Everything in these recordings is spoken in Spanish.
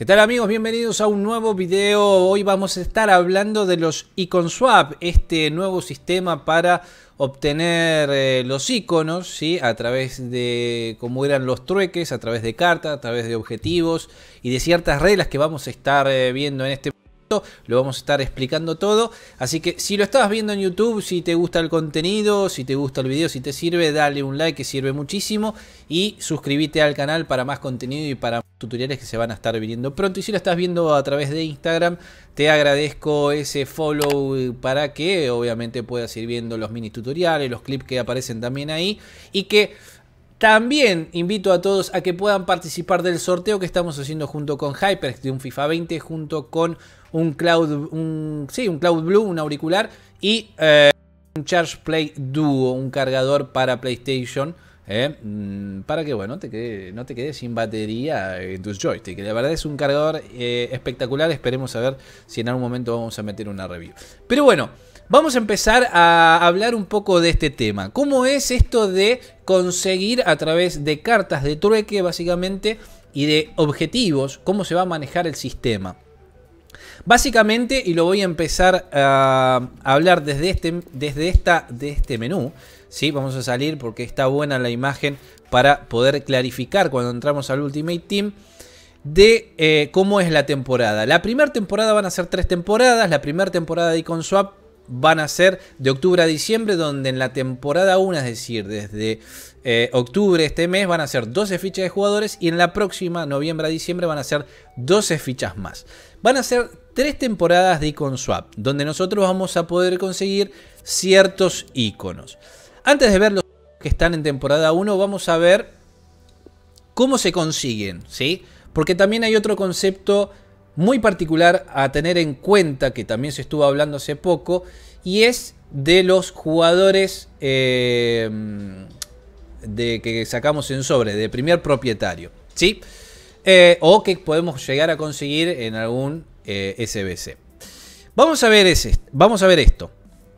¿Qué tal amigos? Bienvenidos a un nuevo video. Hoy vamos a estar hablando de los Icon Swap, este nuevo sistema para obtener eh, los iconos ¿sí? a través de cómo eran los trueques, a través de cartas, a través de objetivos y de ciertas reglas que vamos a estar eh, viendo en este lo vamos a estar explicando todo. Así que si lo estabas viendo en YouTube, si te gusta el contenido, si te gusta el video, si te sirve, dale un like que sirve muchísimo y suscríbete al canal para más contenido y para tutoriales que se van a estar viniendo pronto. Y si lo estás viendo a través de Instagram, te agradezco ese follow para que obviamente puedas ir viendo los mini tutoriales, los clips que aparecen también ahí y que también invito a todos a que puedan participar del sorteo que estamos haciendo junto con HyperX de un FIFA 20, junto con un Cloud, un Cloud Blue, un auricular y eh, un Charge Play Duo, un cargador para PlayStation. Eh, mm, para que bueno, te no te quedes sin batería en tus joysticks. La verdad es un cargador eh, espectacular. Esperemos a ver si en algún momento vamos a meter una review. Pero bueno. Vamos a empezar a hablar un poco de este tema. ¿Cómo es esto de conseguir a través de cartas de trueque básicamente y de objetivos cómo se va a manejar el sistema? Básicamente, y lo voy a empezar a hablar desde este, desde esta, de este menú, ¿sí? vamos a salir porque está buena la imagen para poder clarificar cuando entramos al Ultimate Team de eh, cómo es la temporada. La primera temporada van a ser tres temporadas, la primera temporada de Icon Swap van a ser de octubre a diciembre, donde en la temporada 1, es decir, desde eh, octubre este mes, van a ser 12 fichas de jugadores y en la próxima, noviembre a diciembre, van a ser 12 fichas más. Van a ser tres temporadas de Icon Swap, donde nosotros vamos a poder conseguir ciertos iconos. Antes de ver los que están en temporada 1, vamos a ver cómo se consiguen, ¿sí? Porque también hay otro concepto muy particular a tener en cuenta, que también se estuvo hablando hace poco, y es de los jugadores eh, de, que sacamos en sobre, de primer propietario, ¿sí? Eh, o que podemos llegar a conseguir en algún eh, SBC. Vamos a ver, ese, vamos a ver esto,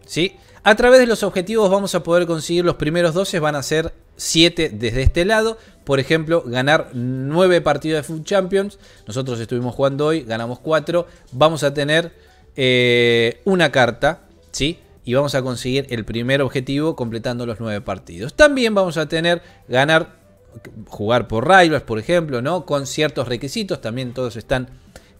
¿sí? sí a través de los objetivos vamos a poder conseguir los primeros 12, van a ser 7 desde este lado. Por ejemplo, ganar 9 partidos de Food Champions. Nosotros estuvimos jugando hoy, ganamos 4. Vamos a tener eh, una carta, ¿sí? Y vamos a conseguir el primer objetivo completando los 9 partidos. También vamos a tener ganar, jugar por rivals, por ejemplo, ¿no? Con ciertos requisitos, también todos están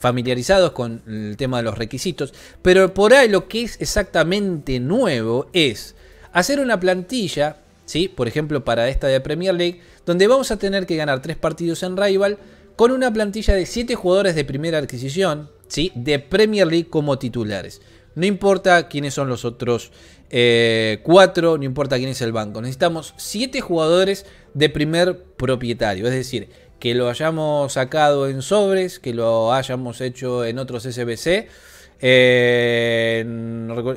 familiarizados con el tema de los requisitos, pero por ahí lo que es exactamente nuevo es hacer una plantilla, ¿sí? por ejemplo para esta de Premier League, donde vamos a tener que ganar tres partidos en Rival con una plantilla de siete jugadores de primera adquisición, ¿sí? de Premier League como titulares. No importa quiénes son los otros eh, cuatro, no importa quién es el banco. Necesitamos siete jugadores de primer propietario. Es decir, que lo hayamos sacado en sobres, que lo hayamos hecho en otros SBC. Eh,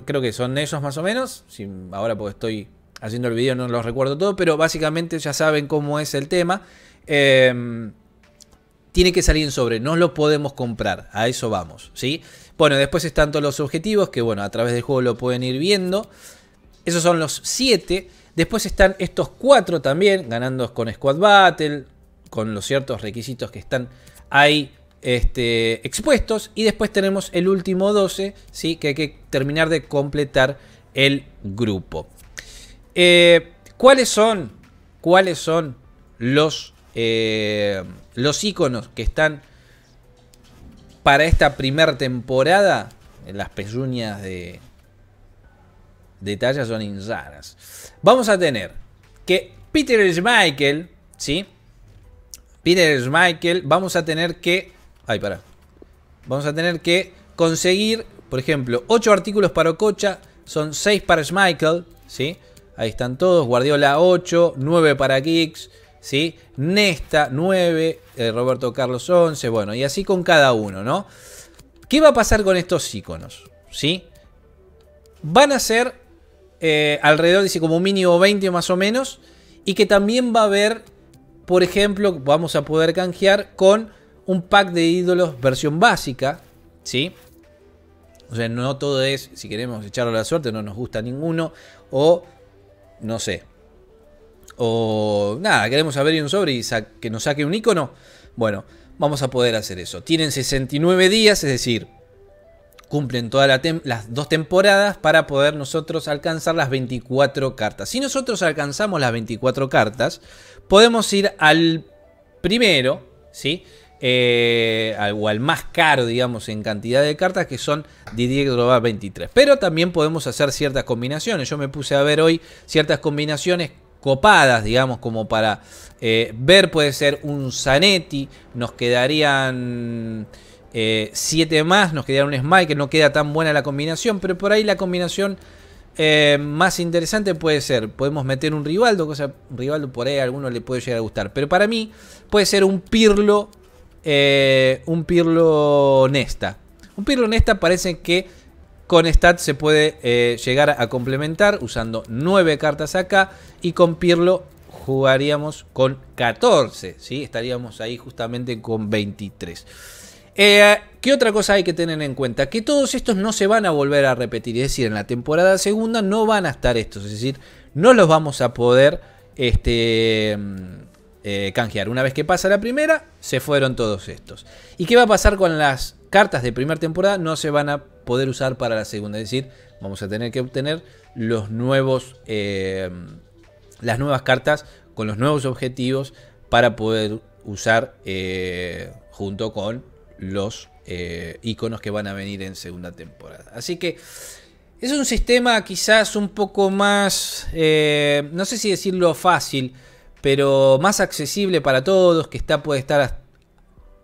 creo que son esos más o menos. ahora porque estoy haciendo el video no los recuerdo todo, pero básicamente ya saben cómo es el tema. Em, tiene que salir en sobre, no lo podemos comprar, a eso vamos, ¿sí? Bueno, después están todos los objetivos que, bueno, a través del juego lo pueden ir viendo. Esos son los 7. Después están estos 4 también, ganando con Squad Battle, con los ciertos requisitos que están ahí este, expuestos. Y después tenemos el último 12, ¿sí? que hay que terminar de completar el grupo. Eh, ¿Cuáles son? ¿Cuáles son los, eh, los iconos que están para esta primera temporada? las pezuñas de, de talla son insanas. Vamos a tener que Peter Michael, ¿sí? Peter Schmeichel, vamos a tener que... Ay, para. Vamos a tener que conseguir, por ejemplo, 8 artículos para Ococha, son 6 para Schmeichel, ¿sí? Ahí están todos, Guardiola 8, 9 para Geeks, ¿sí? Nesta 9, eh, Roberto Carlos 11, bueno, y así con cada uno, ¿no? ¿Qué va a pasar con estos iconos? ¿Sí? Van a ser eh, alrededor, dice, como mínimo 20 más o menos, y que también va a haber por ejemplo, vamos a poder canjear con un pack de ídolos versión básica, ¿sí? O sea, no todo es, si queremos echarle la suerte, no nos gusta ninguno, o no sé, o nada, queremos abrir un sobre y que nos saque un icono. Bueno, vamos a poder hacer eso. Tienen 69 días, es decir, cumplen todas las dos temporadas para poder nosotros alcanzar las 24 cartas. Si nosotros alcanzamos las 24 cartas, podemos ir al primero, ¿sí? Eh, o al más caro, digamos, en cantidad de cartas, que son Didier Drogba 23. Pero también podemos hacer ciertas combinaciones. Yo me puse a ver hoy ciertas combinaciones copadas, digamos, como para eh, ver, puede ser un Zanetti, nos quedarían eh, siete más, nos quedaron un Smite, que no queda tan buena la combinación, pero por ahí la combinación eh, más interesante puede ser, podemos meter un Rivaldo, cosa, un Rivaldo por ahí a alguno le puede llegar a gustar, pero para mí puede ser un Pirlo, eh, un Pirlo Nesta. Un Pirlo Nesta parece que con Stat se puede eh, llegar a complementar usando 9 cartas acá y con Pirlo jugaríamos con 14, ¿sí? estaríamos ahí justamente con 23. Eh, ¿Qué otra cosa hay que tener en cuenta? Que todos estos no se van a volver a repetir, es decir, en la temporada segunda no van a estar estos, es decir, no los vamos a poder este, mm, eh, canjear. Una vez que pasa la primera, se fueron todos estos. ¿Y qué va a pasar con las cartas de primera temporada? No se van a poder usar para la segunda, es decir, vamos a tener que obtener los nuevos, eh, mm, las nuevas cartas con los nuevos objetivos para poder usar junto con los eh, iconos que van a venir en segunda temporada. Así que es un sistema quizás un poco más, eh, no sé si decirlo fácil, pero más accesible para todos, que está, puede estar,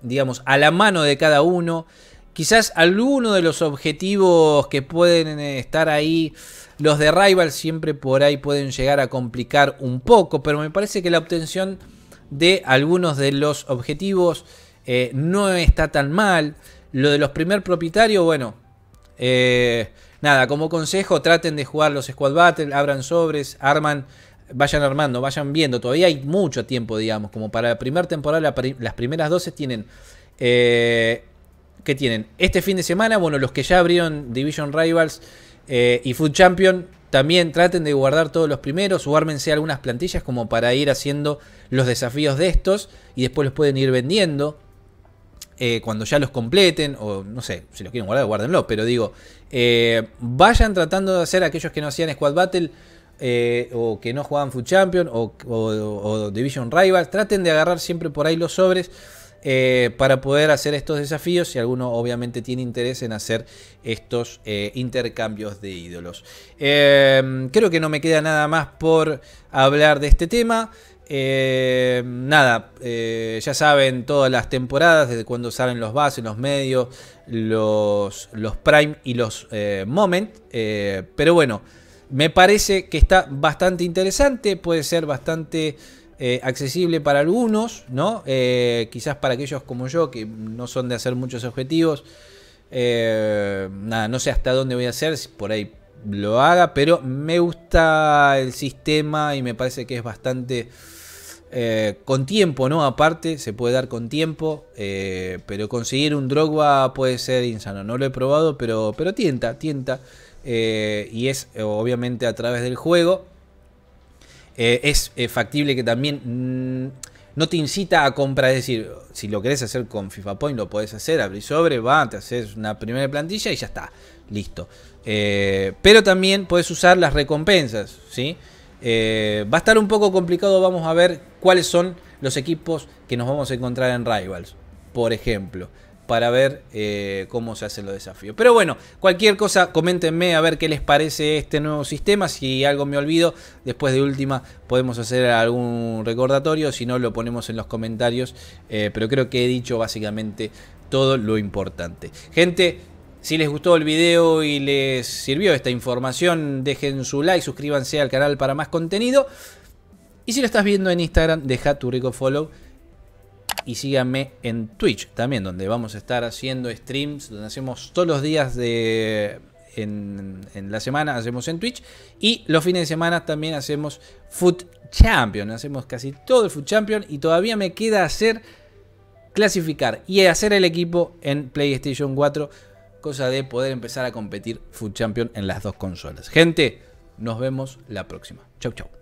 digamos, a la mano de cada uno. Quizás alguno de los objetivos que pueden eh, estar ahí, los de Rival siempre por ahí pueden llegar a complicar un poco, pero me parece que la obtención de algunos de los objetivos eh, no está tan mal. Lo de los primer propietarios, bueno, eh, nada, como consejo, traten de jugar los Squad Battle, abran sobres, arman, vayan armando, vayan viendo. Todavía hay mucho tiempo, digamos, como para la primera temporada, las primeras 12 tienen... Eh, ¿Qué tienen? Este fin de semana, bueno, los que ya abrieron Division Rivals y Food Champion, también traten de guardar todos los primeros o ármense algunas plantillas como para ir haciendo los desafíos de estos y después los pueden ir vendiendo. Eh, cuando ya los completen, o no sé, si los quieren guardar, guárdenlo, pero digo, eh, vayan tratando de hacer aquellos que no hacían Squad Battle, eh, o que no jugaban Food Champion, o, Division Rivals, traten de agarrar siempre por ahí los sobres. para poder hacer estos desafíos, si alguno obviamente tiene interés en hacer estos intercambios de ídolos. creo que no me queda nada más por hablar de este tema. Eh, nada, eh, ya saben todas las temporadas, desde cuando salen los bases, los medios, los, los prime y los eh, moment. pero bueno, me parece que está bastante interesante, puede ser bastante accesible para algunos, ¿no? quizás para aquellos como yo que no son de hacer muchos objetivos. nada, no sé hasta dónde voy a hacer, si por ahí lo haga, pero me gusta el sistema y me parece que es bastante... Eh, con tiempo, ¿no? Aparte, se puede dar con tiempo, eh, pero conseguir un Drogba puede ser insano. No lo he probado, pero, pero tienta, tienta. Eh, y es obviamente a través del juego. es factible que también mm, no te incita a comprar. Es decir, si lo querés hacer con FIFA Point, lo podés hacer. Abrís sobre, va, te haces una primera plantilla y ya está. Listo. pero también puedes usar las recompensas, ¿sí? va a estar un poco complicado, vamos a ver cuáles son los equipos que nos vamos a encontrar en Rivals, por ejemplo, para ver eh, cómo se hacen los desafíos. Pero bueno, cualquier cosa, coméntenme a ver qué les parece este nuevo sistema. Si algo me olvido, después de última podemos hacer algún recordatorio, si no lo ponemos en los comentarios. Eh, pero creo que he dicho básicamente todo lo importante. Gente, si les gustó el video y les sirvió esta información, dejen su like, suscríbanse al canal para más contenido. Y si lo estás viendo en Instagram, deja tu rico follow y síganme en Twitch también, donde vamos a estar haciendo streams, donde hacemos todos los días de en, la semana hacemos en Twitch y los fines de semana también hacemos Food Champion, hacemos casi todo el Food Champion y todavía me queda hacer clasificar y hacer el equipo en PlayStation 4, cosa de poder empezar a competir Food Champion en las dos consolas. Gente, nos vemos la próxima. Chau chau.